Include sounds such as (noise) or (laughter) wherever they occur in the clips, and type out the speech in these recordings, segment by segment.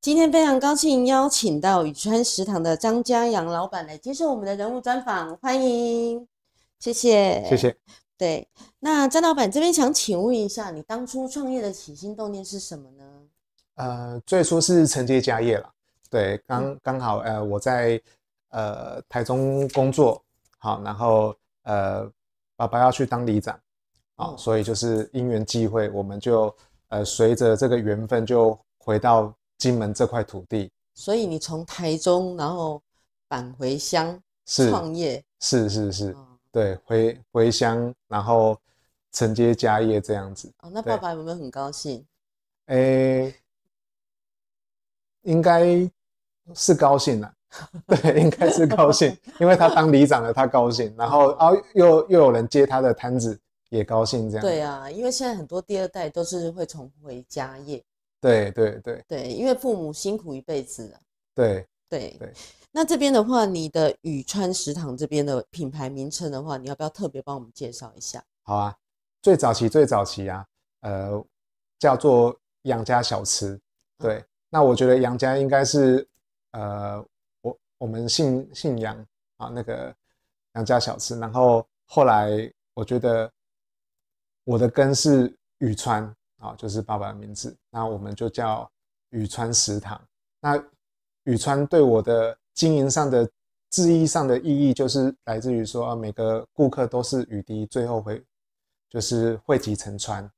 今天非常高兴邀请到宇川食堂的张家阳老板来接受我们的人物专访，欢迎，谢谢，谢谢。对，那张老板这边想请问一下，你当初创业的起心动念是什么呢？呃，最初是承接家业了。对，刚刚好，呃，我在呃台中工作，好，然后呃，爸爸要去当里长，啊，所以就是因缘际会，我们就呃随着这个缘分就回到。金门这块土地，所以你从台中，然后返回乡创业，是是是，对，回回乡，然后承接家业这样子。哦，那爸爸有没有很高兴？哎，应该是高兴了，对，应该是高兴，(laughs) 因为他当里长了，他高兴，然后啊，又又有人接他的摊子，也高兴这样。对啊，因为现在很多第二代都是会重回家业。对对对，对，因为父母辛苦一辈子了。对对对，那这边的话，你的宇川食堂这边的品牌名称的话，你要不要特别帮我们介绍一下？好啊，最早期最早期啊，呃，叫做杨家小吃。对，那我觉得杨家应该是呃，我我们姓姓杨啊，那个杨家小吃。然后后来我觉得我的根是宇川。啊，就是爸爸的名字。那我们就叫宇川食堂。那宇川对我的经营上的、致意上的意义，就是来自于说啊，每个顾客都是雨滴，最后会就是汇集成川。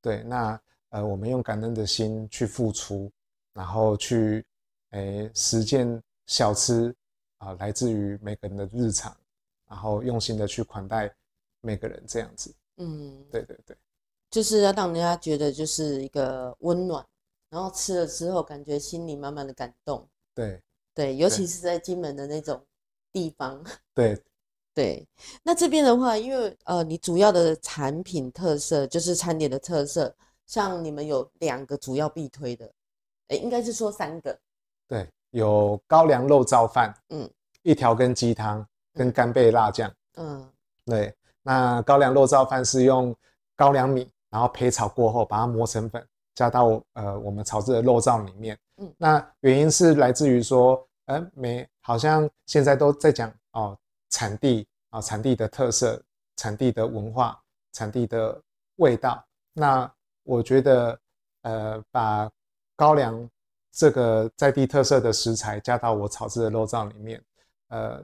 对，那呃，我们用感恩的心去付出，然后去哎实践小吃啊，来自于每个人的日常，然后用心的去款待每个人，这样子。嗯，对对对。就是要让人家觉得就是一个温暖，然后吃了之后感觉心里慢慢的感动。对对，尤其是在金门的那种地方。(laughs) 对对，那这边的话，因为呃，你主要的产品特色就是餐点的特色，像你们有两个主要必推的，哎，应该是说三个。对，有高粱肉燥饭，嗯，一条跟鸡汤跟干贝辣酱，嗯，对。那高粱肉燥饭是用高粱米。然后焙炒过后，把它磨成粉，加到呃我们炒制的肉燥里面。嗯，那原因是来自于说，哎，每好像现在都在讲哦，产地啊，产地的特色，产地的文化，产地的味道。那我觉得，呃，把高粱这个在地特色的食材加到我炒制的肉燥里面，呃，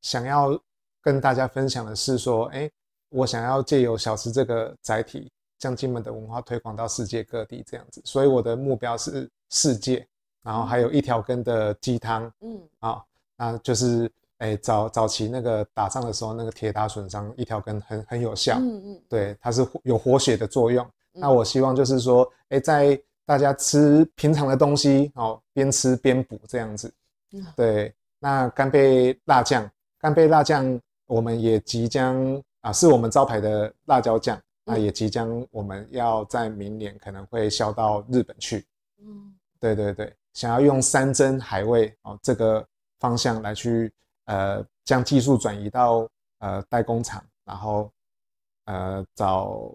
想要跟大家分享的是说，哎。我想要借由小吃这个载体，将金门的文化推广到世界各地，这样子。所以我的目标是世界。然后还有一条根的鸡汤，嗯，啊，那就是，哎，早早期那个打仗的时候，那个铁打损伤，一条根很很有效，嗯嗯，对，它是有活血的作用。那我希望就是说，哎，在大家吃平常的东西，哦，边吃边补这样子。对，那干贝辣酱，干贝辣酱，我们也即将。啊，是我们招牌的辣椒酱啊，也即将我们要在明年可能会销到日本去。嗯，对对对，想要用山珍海味哦这个方向来去呃将技术转移到呃代工厂，然后呃找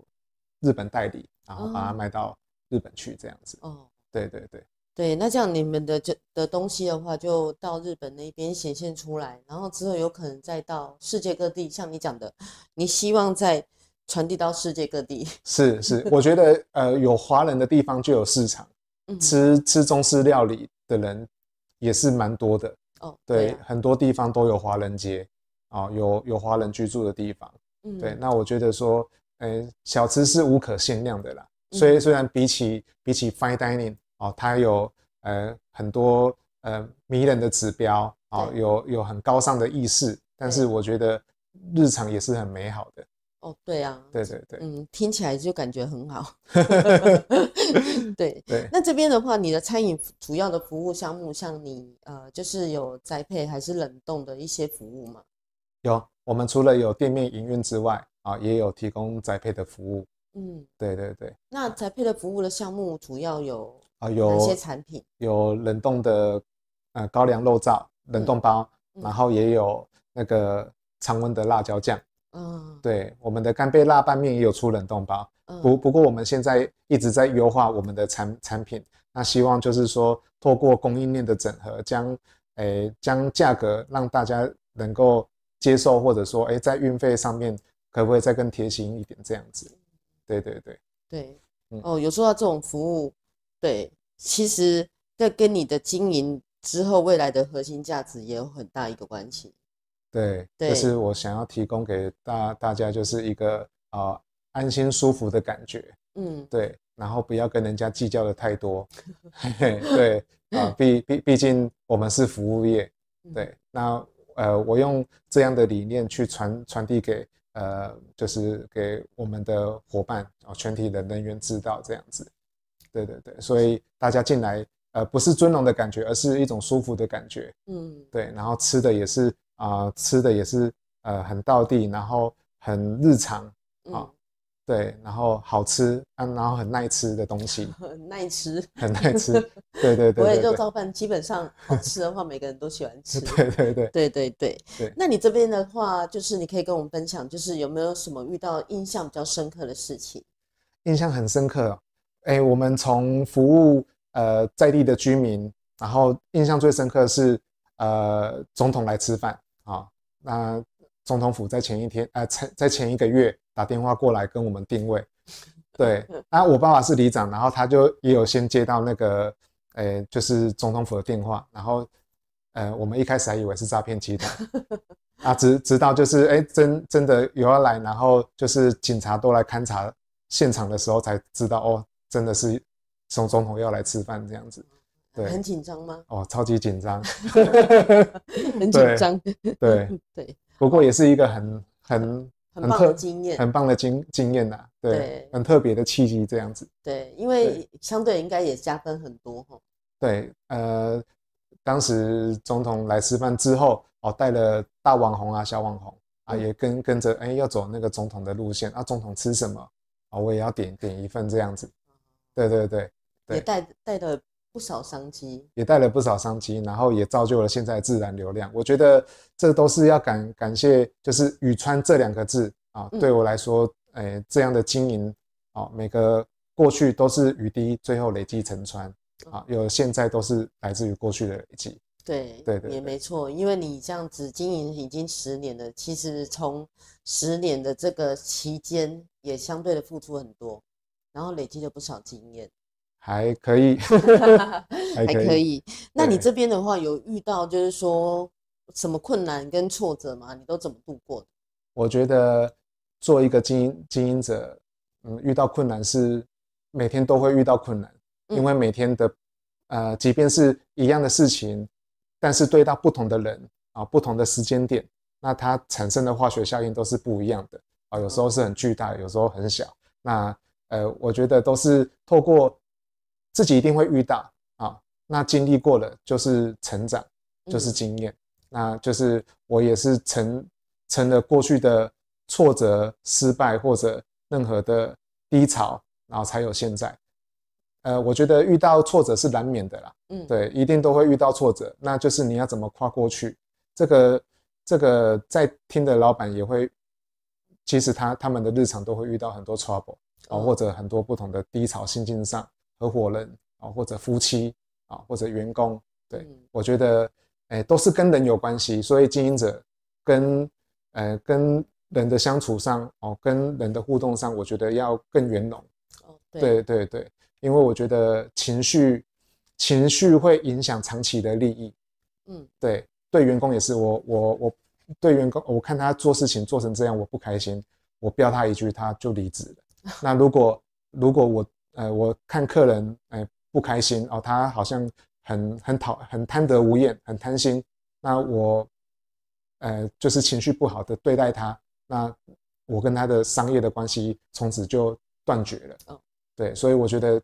日本代理，然后把它卖到日本去这样子。哦，对对对。对，那这样你们的这的东西的话，就到日本那边显现出来，然后之后有可能再到世界各地。像你讲的，你希望在传递到世界各地。是是，(laughs) 我觉得呃，有华人的地方就有市场，吃吃中式料理的人也是蛮多的。哦，对，很多地方都有华人街啊，有有华人居住的地方。嗯，对，那我觉得说，呃，小吃是无可限量的啦。所以虽然比起比起 fine dining。哦，它有呃很多呃迷人的指标啊，有有很高尚的意识，但是我觉得日常也是很美好的。哦，对啊，对对对，嗯，听起来就感觉很好。(laughs) 对对，那这边的话，你的餐饮主要的服务项目，像你呃，就是有栽培还是冷冻的一些服务吗？有，我们除了有店面营运之外啊，也有提供栽培的服务。嗯，对对对，那栽培的服务的项目主要有。啊，有哪些产品？有冷冻的呃高粱肉燥冷冻包，然后也有那个常温的辣椒酱。嗯，对，我们的干贝辣拌面也有出冷冻包。嗯，不不过我们现在一直在优化我们的产产品，那希望就是说，透过供应链的整合，将诶将价格让大家能够接受，或者说诶在运费上面可不可以再更贴心一点这样子？对对对对，嗯哦，有说到这种服务。对，其实这跟你的经营之后未来的核心价值也有很大一个关系。对，就是我想要提供给大大家就是一个啊安心舒服的感觉。嗯，对，然后不要跟人家计较的太多。(laughs) 对啊，毕毕毕竟我们是服务业。对，那呃，我用这样的理念去传传递给呃，就是给我们的伙伴啊，全体的人员知道这样子。对对对，所以大家进来呃，不是尊荣的感觉，而是一种舒服的感觉。嗯，对。然后吃的也是啊，吃的也是呃，很道地，然后很日常啊，对。然后好吃啊，然后很耐吃的东西，(laughs) 很耐吃，很耐吃。对对对。(laughs) 我也就造饭，基本上好吃的话，每个人都喜欢吃。对对对。对对对。那你这边的话，就是你可以跟我们分享，就是有没有什么遇到印象比较深刻的事情？印象很深刻。哎，我们从服务呃在地的居民，然后印象最深刻是呃总统来吃饭啊，那总统府在前一天，呃在在前一个月打电话过来跟我们定位，对，(laughs) 那我爸爸是里长，然后他就也有先接到那个，哎就是总统府的电话，然后呃我们一开始还以为是诈骗集团，(laughs) 啊直直到就是哎真真的有要来，然后就是警察都来勘察现场的时候才知道哦。真的是，总总统要来吃饭这样子，对，很紧张吗？哦，超级紧张，(laughs) 很紧张，对 (laughs) 对。不过也是一个很很很棒的经验，很棒的经经验呐，对，很特别的契机这样子，对，因为相对应该也加分很多哈。对，呃，当时总统来吃饭之后，哦，带了大网红啊、小网红啊，也跟跟着，哎，要走那个总统的路线啊。总统吃什么啊？我也要点点一份这样子。对对对，也带带了不少商机，也带了不少商机，然后也造就了现在自然流量。我觉得这都是要感感谢，就是“宇川”这两个字啊，对我来说，诶，这样的经营啊，每个过去都是雨滴，最后累积成川啊，有现在都是来自于过去的累积。对对对，也没错，因为你这样子经营已经十年了，其实从十年的这个期间，也相对的付出很多。然后累积了不少经验，还可以，(laughs) 还可以。那你这边的话，有遇到就是说什么困难跟挫折吗？你都怎么度过？我觉得做一个经营经营者，嗯，遇到困难是每天都会遇到困难，因为每天的呃，即便是一样的事情，但是对到不同的人啊，不同的时间点，那它产生的化学效应都是不一样的啊。有时候是很巨大，有时候很小。那呃，我觉得都是透过自己一定会遇到啊，那经历过了就是成长，就是经验。那就是我也是成成了过去的挫折、失败或者任何的低潮，然后才有现在。呃，我觉得遇到挫折是难免的啦。嗯，对，一定都会遇到挫折。那就是你要怎么跨过去？这个这个在听的老板也会，其实他他们的日常都会遇到很多 trouble。哦，或者很多不同的低潮心境上，合伙人啊，或者夫妻啊，或者员工，对我觉得，哎，都是跟人有关系，所以经营者跟呃跟人的相处上，哦，跟人的互动上，我觉得要更圆融。对对对，因为我觉得情绪情绪会影响长期的利益。嗯，对对，员工也是，我我我对员工，我看他做事情做成这样，我不开心，我飙他一句，他就离职了。(laughs) 那如果如果我呃我看客人哎不开心哦，他好像很很讨很贪得无厌，很贪心，那我呃就是情绪不好的对待他，那我跟他的商业的关系从此就断绝了。嗯、对，所以我觉得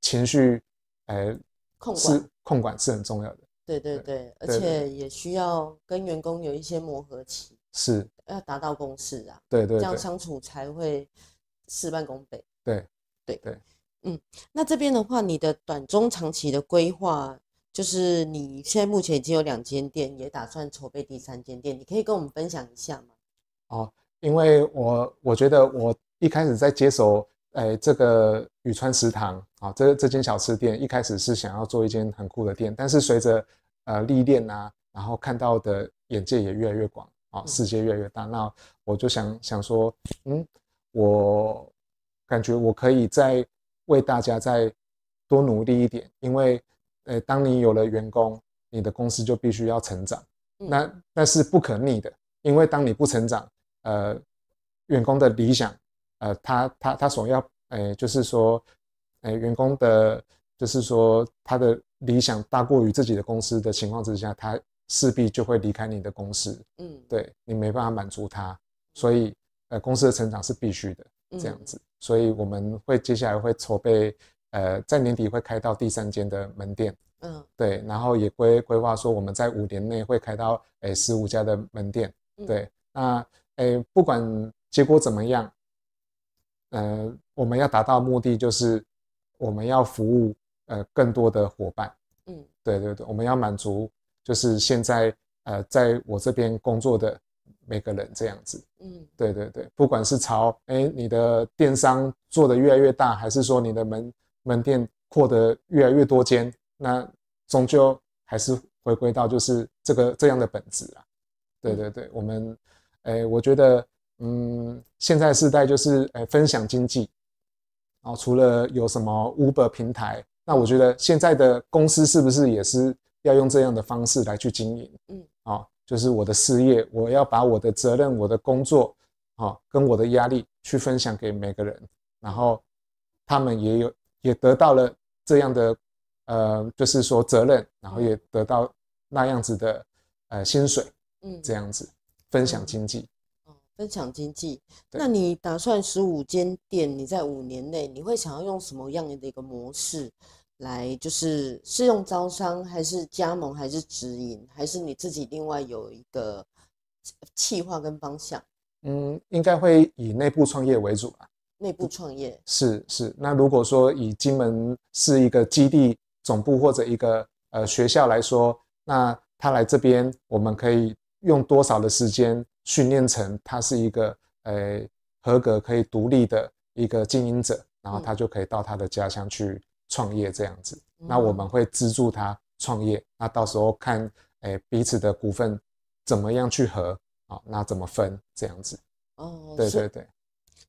情绪哎控是控管是很重要的。对对对，而且也需要跟员工有一些磨合期，是要达到共识啊。对对，这样相处才会。事半功倍。对，对对，嗯，那这边的话，你的短中长期的规划，就是你现在目前已经有两间店，也打算筹备第三间店，你可以跟我们分享一下吗？哦，因为我我觉得我一开始在接手诶这个宇川食堂啊，这这间小吃店，一开始是想要做一间很酷的店，但是随着呃历练啊，然后看到的眼界也越来越广啊，世界越来越大，那我就想想说，嗯。我感觉我可以再为大家再多努力一点，因为呃，当你有了员工，你的公司就必须要成长，那那是不可逆的。因为当你不成长，呃，员工的理想，呃，他他他所要，呃，就是说，呃，员工的，就是说他的理想大过于自己的公司的情况之下，他势必就会离开你的公司，嗯，对你没办法满足他，所以。呃，公司的成长是必须的，这样子，所以我们会接下来会筹备，呃，在年底会开到第三间的门店，嗯，对，然后也规规划说我们在五年内会开到诶十五家的门店，对，那诶不管结果怎么样，呃，我们要达到目的就是我们要服务呃更多的伙伴，嗯，对对对，我们要满足就是现在呃在我这边工作的。每个人这样子，嗯，对对对，不管是朝哎你的电商做的越来越大，还是说你的门门店扩得越来越多间，那终究还是回归到就是这个这样的本质啊。对对对，我们哎，我觉得嗯，现在时代就是哎分享经济，然后除了有什么 Uber 平台，那我觉得现在的公司是不是也是要用这样的方式来去经营？嗯，好。就是我的事业，我要把我的责任、我的工作，好，跟我的压力去分享给每个人，然后他们也有也得到了这样的，呃，就是说责任，然后也得到那样子的，呃，薪水，嗯，这样子分享经济，哦，分享经济。那你打算十五间店，你在五年内，你会想要用什么样的一个模式？来就是是用招商还是加盟还是直营还是你自己另外有一个企划跟方向？嗯，应该会以内部创业为主吧。内部创业是是。那如果说以金门是一个基地总部或者一个呃学校来说，那他来这边，我们可以用多少的时间训练成他是一个呃合格可以独立的一个经营者，然后他就可以到他的家乡去。创业这样子，那我们会资助他创业，那到时候看，哎，彼此的股份怎么样去合啊？那怎么分？这样子。哦，对对对。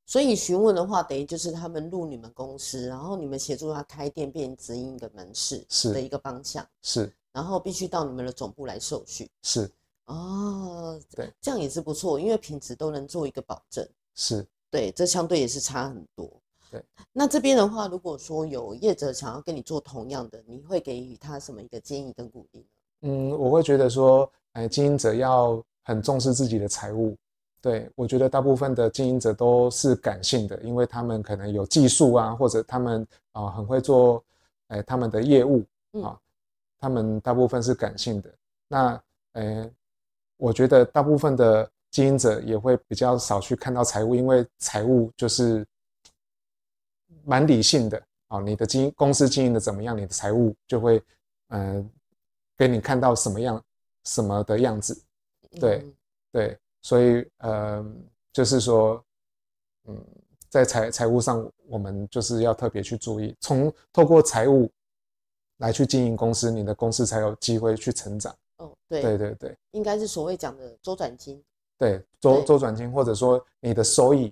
所以询问的话，等于就是他们入你们公司，然后你们协助他开店，变直营的门市是的一个方向。是。然后必须到你们的总部来手续。是。哦，对，这样也是不错，因为品质都能做一个保证。是。对，这相对也是差很多。那这边的话，如果说有业者想要跟你做同样的，你会给予他什么一个建议跟鼓励？嗯，我会觉得说，哎，经营者要很重视自己的财务。对我觉得大部分的经营者都是感性的，因为他们可能有技术啊，或者他们啊很会做，哎，他们的业务啊，他们大部分是感性的。那哎，我觉得大部分的经营者也会比较少去看到财务，因为财务就是。蛮理性的，哦，你的经公司经营的怎么样？你的财务就会，嗯，给你看到什么样什么的样子，对对，所以呃，就是说，嗯，在财财务上，我们就是要特别去注意，从透过财务来去经营公司，你的公司才有机会去成长。哦，对，对对对，应该是所谓讲的周转金。对，周周转金，或者说你的收益。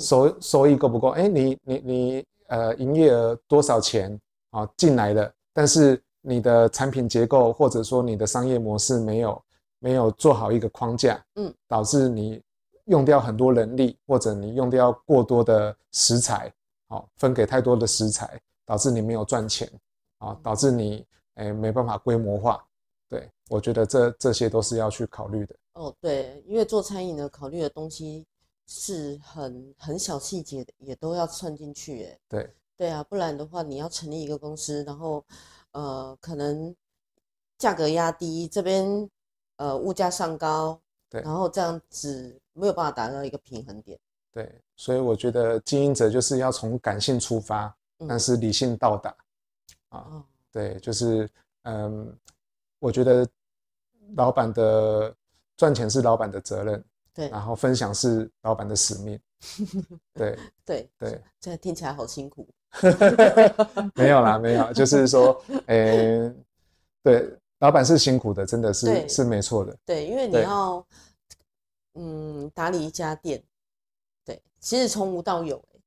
收收益够不够？哎，你你你呃，营业额多少钱啊？进来的，但是你的产品结构或者说你的商业模式没有没有做好一个框架，嗯，导致你用掉很多人力，或者你用掉过多的食材，好，分给太多的食材，导致你没有赚钱，啊，导致你哎没办法规模化。对，我觉得这这些都是要去考虑的。哦，对，因为做餐饮的考虑的东西。是很很小细节也都要串进去，哎，对，对啊，不然的话，你要成立一个公司，然后，呃，可能价格压低这边，呃，物价上高，对，然后这样子没有办法达到一个平衡点，对，所以我觉得经营者就是要从感性出发，但是理性到达，啊，对，就是，嗯，我觉得老板的赚钱是老板的责任。对，然后分享是老板的使命。(laughs) 对，对，对，这听起来好辛苦。(laughs) 没有啦，没有，就是说，诶，对，老板是辛苦的，真的是是没错的。对，因为你要嗯打理一家店，对，其实从无到有，哎，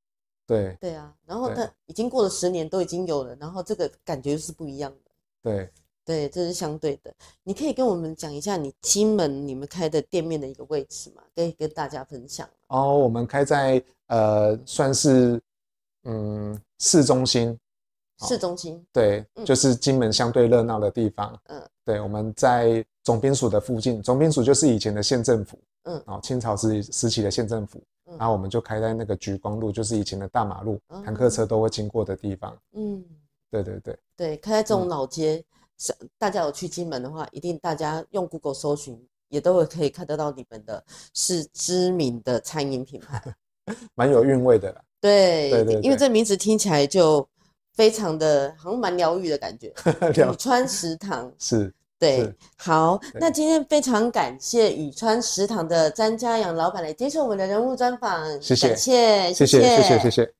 对，对啊。然后他已经过了十年，都已经有了，然后这个感觉是不一样的。对。对，这是相对的。你可以跟我们讲一下你金门你们开的店面的一个位置嘛？可以跟大家分享。哦，我们开在呃，算是嗯，市中心。市中心。对，就是金门相对热闹的地方。嗯，对，我们在总兵署的附近。总兵署就是以前的县政府。嗯。哦，清朝时时期的县政府。然后我们就开在那个橘光路，就是以前的大马路，坦克车都会经过的地方。嗯。对对对。对，开在这种老街。是，大家有去金门的话，一定大家用 Google 搜寻，也都会可以看得到你们的是知名的餐饮品牌，(laughs) 蛮有韵味的啦。对，对，因为这名字听起来就非常的，好像蛮疗愈的感觉。(laughs) 雨川食堂是，对，好，那今天非常感谢宇川食堂的詹家阳老板来接受我们的人物专访，谢谢，谢谢，谢谢，谢谢。